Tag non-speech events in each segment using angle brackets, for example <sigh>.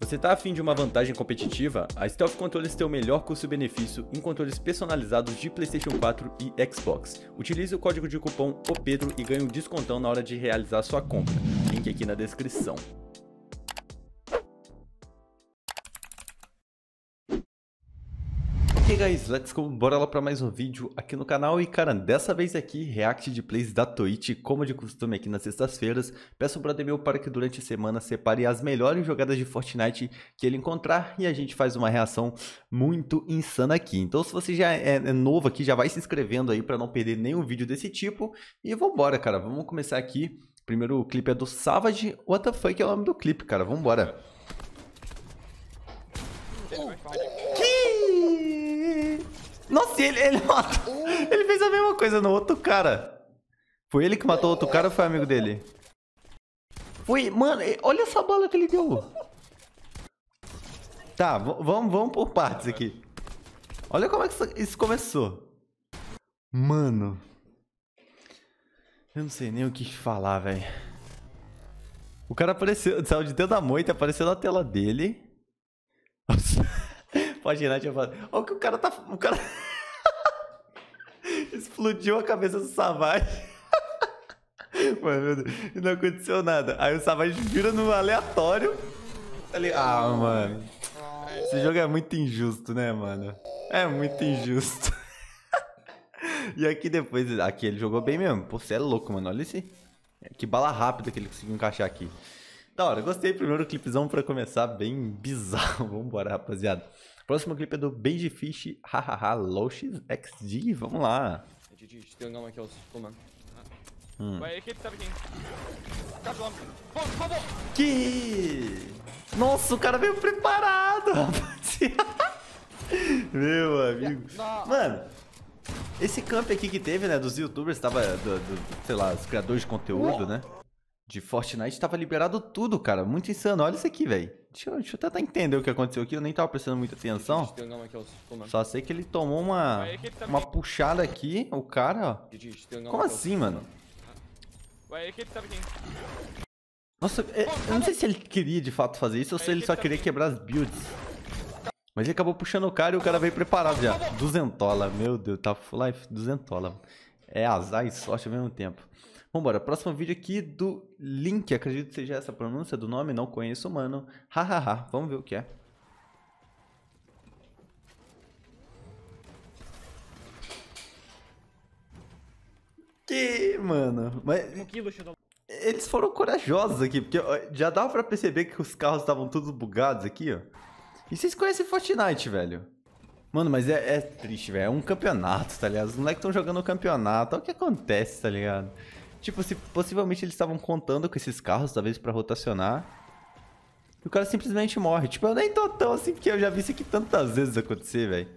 Você está afim de uma vantagem competitiva? A Stealth Controllers tem o melhor custo-benefício em controles personalizados de PlayStation 4 e Xbox. Utilize o código de cupom OPEDRO e ganhe um descontão na hora de realizar sua compra. Link aqui na descrição. Ok guys, let's go, bora lá para mais um vídeo aqui no canal e cara, dessa vez aqui, react de plays da Twitch, como de costume aqui nas sextas-feiras, peço para meu para que durante a semana separe as melhores jogadas de Fortnite que ele encontrar e a gente faz uma reação muito insana aqui. Então se você já é, é novo aqui, já vai se inscrevendo aí para não perder nenhum vídeo desse tipo e vambora cara, vamos começar aqui. Primeiro o clipe é do Savage, what the fuck é o nome do clipe cara, vambora. Oh, nossa, ele, ele <laughs> matou. Ele fez a mesma coisa no outro cara. Foi ele que matou o outro cara ou foi amigo dele? Foi, mano, olha essa bala que ele deu. Tá, vamos vamos por partes aqui. Olha como é que isso começou. Mano. Eu não sei nem o que falar, velho. O cara apareceu, saiu de dentro da moita, apareceu na tela dele. Nossa, Imaginar, tinha falar. Olha o que o cara tá. O cara. <laughs> Explodiu a cabeça do Savage. <laughs> Mano, e não aconteceu nada. Aí o Savage vira no aleatório. Ali, tá ah, mano. Esse jogo é muito injusto, né, mano? É muito injusto. <laughs> e aqui depois. Aqui ele jogou bem mesmo. Pô, você é louco, mano. Olha esse. Que bala rápida que ele conseguiu encaixar aqui. Da hora, gostei. Primeiro clipezão pra começar. Bem bizarro. Vambora, rapaziada próximo clipe é do Benji Fish, hahaha, Loxis XD, vamos lá. É, hum. Tá que... Nossa, o cara veio preparado, <laughs> rapaziada. Meu amigo. Mano, esse camp aqui que teve, né, dos youtubers, tava, do, do, sei lá, os criadores de conteúdo, né, de Fortnite, tava liberado tudo, cara. Muito insano. Olha isso aqui, velho. Deixa eu, deixa eu, tentar entender o que aconteceu aqui, eu nem tava prestando muita atenção. Só sei que ele tomou uma, é tá uma puxada aqui, o cara, ó. Como assim, mano? É tá Nossa, é, eu não sei se ele queria de fato fazer isso ou se ele só tá queria quebrar as builds. Mas ele acabou puxando o cara e o cara veio preparado já. Duzentola, meu Deus, tá full life, duzentola. É azar e sorte ao mesmo tempo. Vambora, próximo vídeo aqui do Link, acredito que seja essa pronúncia do nome, não conheço, mano. Hahaha, vamos ver o que é. Que, mano? Mas... Um Eles foram corajosos aqui, porque já dava pra perceber que os carros estavam todos bugados aqui, ó. E vocês conhecem Fortnite, velho? Mano, mas é, é triste, velho. É um campeonato, tá ligado? Os moleques estão jogando o um campeonato. Olha o que acontece, tá ligado? Tipo, se, possivelmente eles estavam contando com esses carros, talvez, para rotacionar. E o cara simplesmente morre. Tipo, eu nem tô tão assim, porque eu já vi isso aqui tantas vezes acontecer, velho.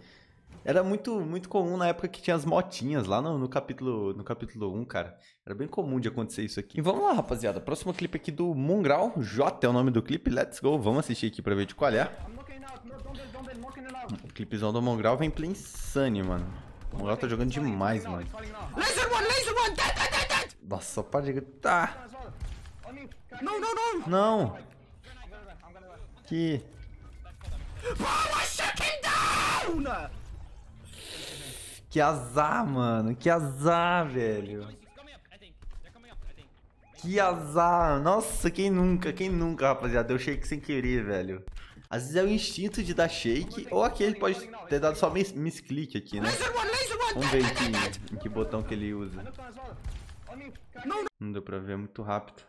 Era muito, muito comum na época que tinha as motinhas lá no, no, capítulo no capítulo 1, cara. Era bem comum de acontecer isso aqui. E vamos lá, rapaziada. Próximo clipe aqui do Mungral. J é o nome do clipe. Let's go. Vamos assistir aqui pra ver de qual é. O clipezão do Mungral vem play insane, mano. O Mungral tá jogando demais, mano. Laser one, laser one, nossa, para de gritar. Não, não, não! Não! Que... Que azar, mano. Que azar, velho. Que azar. Nossa, quem nunca, quem nunca, rapaziada. Deu shake sem querer, velho. Às vezes é o instinto de dar shake, ou aqui ele pode ter dado só miss-click aqui, né? Vamos ver em que botão que ele usa. Não, não deu pra ver, é muito rápido.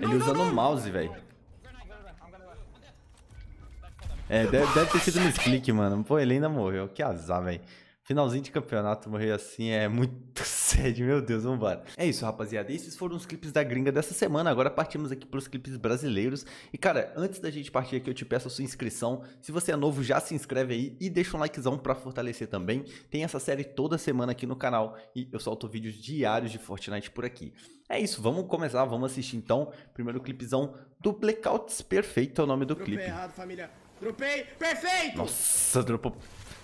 Ele usa no mouse, velho. É, deve, deve, ter sido no clique, mano. Pô, ele ainda morreu. Que azar, velho. Finalzinho de campeonato, morrer assim é muito sede, <laughs> meu Deus, vambora. É isso, rapaziada. Esses foram os clipes da gringa dessa semana. Agora partimos aqui pelos clipes brasileiros. E, cara, antes da gente partir aqui, eu te peço a sua inscrição. Se você é novo, já se inscreve aí e deixa um likezão pra fortalecer também. Tem essa série toda semana aqui no canal e eu solto vídeos diários de Fortnite por aqui. É isso, vamos começar, vamos assistir então. Primeiro clipezão do Blackouts Perfeito é o nome do Dropei clipe. Errado, família. Dropei, perfeito! Nossa, dropou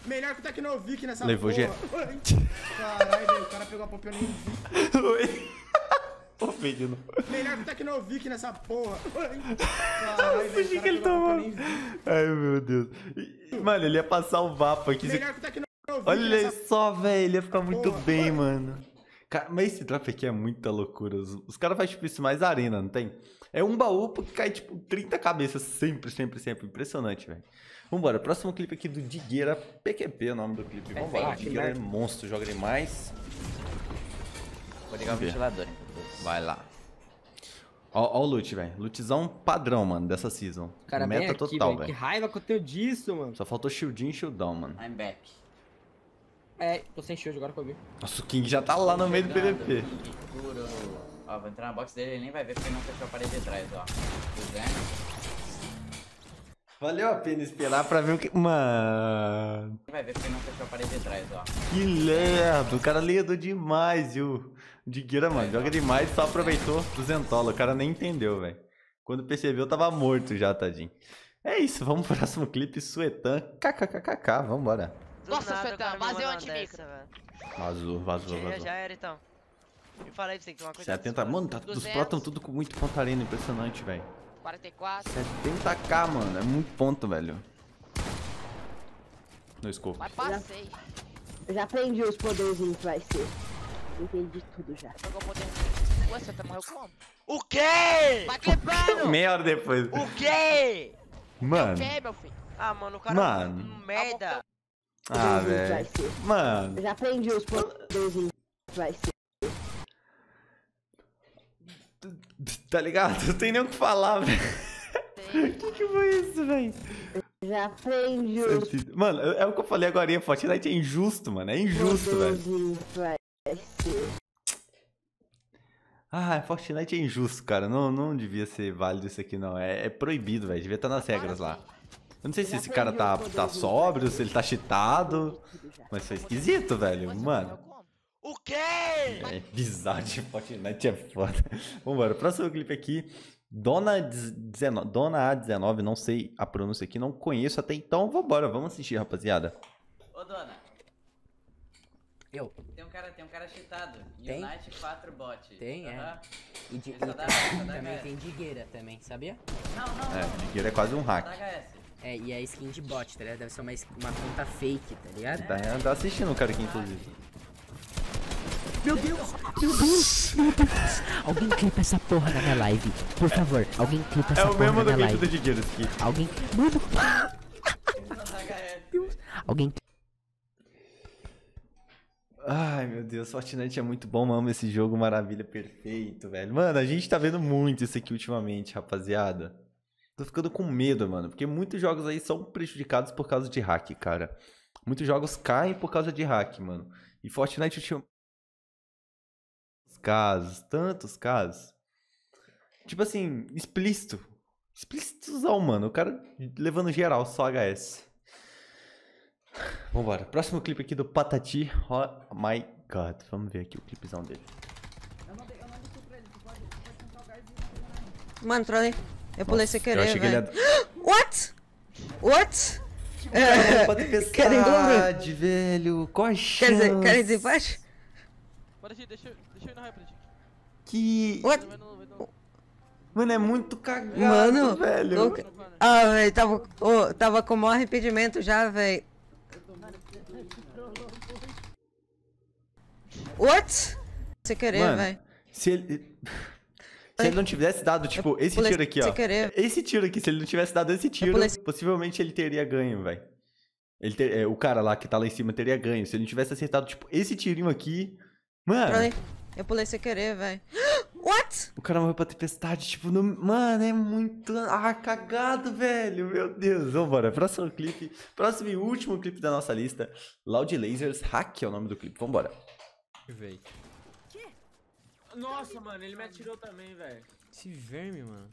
Melhor que o Tecnovic nessa Levou porra. Levou Caralho, o cara pegou a Pompione e Oi. <laughs> Ofendido. Melhor que o Tecnovic nessa porra. Caralho, o que, que ele tomou. Ai, meu Deus. Mano, ele ia passar o VAPA aqui. Melhor que o Tecnovic Olha nessa... só, velho. Ele ia ficar muito porra, bem, mano. Cara, mas esse draft aqui é muita loucura. Os, os caras fazem tipo isso mais arena, não tem? É um baú que cai, tipo, 30 cabeças. Sempre, sempre, sempre. Impressionante, velho. Vambora, próximo clipe aqui do Digueira PQP, é o nome do clipe. É Vambora, é, Digueira é né? monstro, joga demais. Vou ligar o ventilador, hein? Vai lá. Ó, ó o loot, velho. Lootzão padrão, mano, dessa season. Cara, Meta aqui, total, velho. Que raiva que eu tenho disso, mano. Só faltou shieldinho e shieldão, mano. I'm back. É, tô sem shield agora comigo. Nossa, o King já tá lá no meio do PVP. Ó, vou entrar na box dele, ele nem vai ver porque não fechou a parede de trás, ó. Fizendo. Valeu a pena esperar pra ver o que... Mano... Ele vai ver porque não fechou a parede de trás, ó. Que lerdo, o cara ledo demais, viu? Digueira, mano, joga demais, só aproveitou duzentola. O cara nem entendeu, velho. Quando percebeu, tava morto já, tadinho. É isso, vamos pro próximo clipe, Suetan, KKKKK. vambora. Do Nossa, Suetan, vazei o antimicro. Vazou, vazou, vazou. Já era, então. Eu falei pra você que tem uma coisa... 70... Mano, tá, 200. os pró estão tudo com muito ponto arena, impressionante, velho. 44. 70k, mano. É muito ponto, velho. No escopo. Mas passei. Eu já aprendi os poderzinhos que vai ser. Entendi tudo já. Jogou poder. Ué, você tá morreu como? O quê? Vai quebrando! <laughs> Meia hora depois. O quê? Mano. O quê, meu filho? Ah, mano, o cara tá mano. é um merda. Tá tá ah, velho. Mano. Eu já aprendi os poderzinhos que vai ser. Tá ligado? Não tem nem o que falar, velho. O que, que foi isso, velho? Já foi injusto. Mano, é o que eu falei agora, Fortnite é injusto, mano. É injusto, velho. Ah, Fortnite é injusto, cara. Não, não devia ser válido isso aqui, não. É, é proibido, velho. Devia estar nas regras lá. Eu não sei se esse cara tá, tá sóbrio, se ele tá cheatado. Mas foi é esquisito, velho. Mano. O quê? É bizarro de Fortnite é foda. Vambora, próximo clipe aqui. Dona, Dona A19, não sei a pronúncia aqui, não conheço até então. Vambora, vamos assistir, rapaziada. Ô, Dona. Eu. Tem um cara, tem um cara cheatado. Tem? Unite 4 bot. Tem, uhum. é. E, de, dá, também tem digueira também, sabia? Não, não, É, digueira é quase um hack. É, e é skin de bot, tá ligado? Deve ser uma, uma conta fake, tá ligado? Tá, é. tá assistindo o cara aqui, inclusive. Ah, meu Deus! Meu Deus! Meu Deus! Alguém clipa essa porra na minha live. Por favor, alguém clipa essa é porra na minha live. É o mesmo do Guido aqui. Alguém... Mano... Alguém... Ai, meu Deus, Fortnite é muito bom, amo esse jogo, maravilha, perfeito, velho. Mano, a gente tá vendo muito isso aqui ultimamente, rapaziada. Tô ficando com medo, mano, porque muitos jogos aí são prejudicados por causa de hack, cara. Muitos jogos caem por causa de hack, mano. E Fortnite ultimamente casos, tantos casos. Tipo assim, explícito. Explícitozão, mano. O cara levando geral, só HS. Vambora. Próximo clipe aqui do Patati. Oh my god. Vamos ver aqui o clipezão dele. Mano, trolei. Eu pulei Nossa, sem querer. Eu achei que ele ia... <gasps> What? What? Tipo, é, Querem velho. Coxa. Quer dizer, querem desempate? baixo? deixa eu. Deixa eu ir na Que. What? Mano, é muito cagado, Mano, velho. O... Ah, velho, tava, oh, tava com o maior arrependimento já, velho. What? Sem querer, velho. Se ele. Se ele não tivesse dado, tipo, eu esse tiro aqui, ó. Querer. Esse tiro aqui, se ele não tivesse dado esse tiro, possivelmente ele teria ganho, velho. Ele ter... é, o cara lá que tá lá em cima teria ganho. Se ele não tivesse acertado, tipo, esse tirinho aqui, Mano. Eu pulei sem querer, velho. <gasps> What? O cara morreu pra tempestade, tipo, no... mano, é muito. Ah, cagado, velho. Meu Deus. Vambora. Próximo clipe. Próximo e último clipe da nossa lista. Loud Lasers Hack é o nome do clipe. Vambora. Véi. Nossa, mano, ele me atirou também, velho. Esse verme, mano.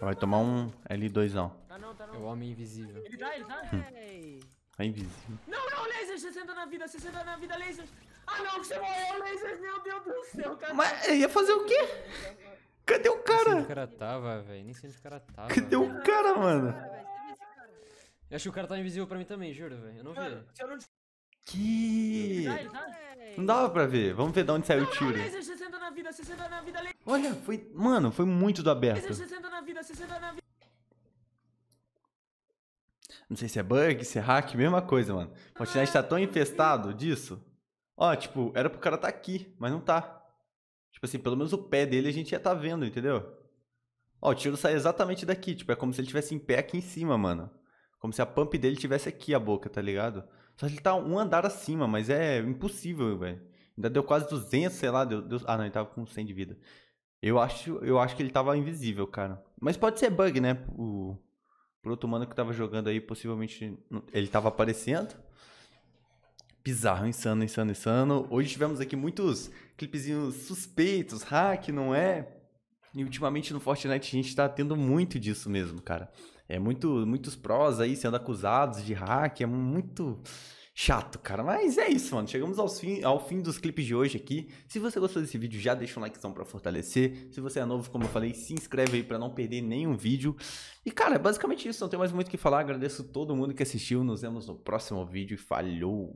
Vai tomar um L2, não. Tá não, tá não. É o homem invisível. Ele tá, ele tá. Hum. É invisível. Não, não, laser, 60 na vida, 60 na vida, laser. Ah não, você morreu, Lasers, meu Deus do céu, cara. Mas ia fazer o quê? Cadê o cara? Nem sei onde o cara tava, velho. Nem sei onde o cara tava. Cadê o cara, mano? Eu acho que o cara tá invisível pra mim também, juro, velho. Eu não vi. que. Ah, tá? Não dava pra ver. Vamos ver de onde saiu o tiro. Olha, foi. Mano, foi muito do aberto. É não sei se é bug, se é hack, mesma coisa, mano. O Fortnite tá tão infestado disso. Ó, tipo, era pro cara tá aqui, mas não tá. Tipo assim, pelo menos o pé dele a gente ia tá vendo, entendeu? Ó, o tiro sai exatamente daqui, tipo, é como se ele tivesse em pé aqui em cima, mano. Como se a pump dele tivesse aqui a boca, tá ligado? Só que ele tá um andar acima, mas é impossível, velho. Ainda deu quase 200, sei lá, deu, deu... Ah, não, ele tava com 100 de vida. Eu acho, eu acho que ele tava invisível, cara. Mas pode ser bug, né? O, pro outro mano que tava jogando aí, possivelmente ele tava aparecendo bizarro, insano, insano, insano. Hoje tivemos aqui muitos clipezinhos suspeitos, hack, não é? E ultimamente no Fortnite a gente tá tendo muito disso mesmo, cara. É muito, muitos prós aí sendo acusados de hack, é muito chato, cara. Mas é isso, mano. Chegamos ao fim, ao fim dos clipes de hoje aqui. Se você gostou desse vídeo, já deixa um likezão pra fortalecer. Se você é novo, como eu falei, se inscreve aí pra não perder nenhum vídeo. E, cara, é basicamente isso. Não tem mais muito o que falar. Agradeço todo mundo que assistiu. Nos vemos no próximo vídeo. Falhou!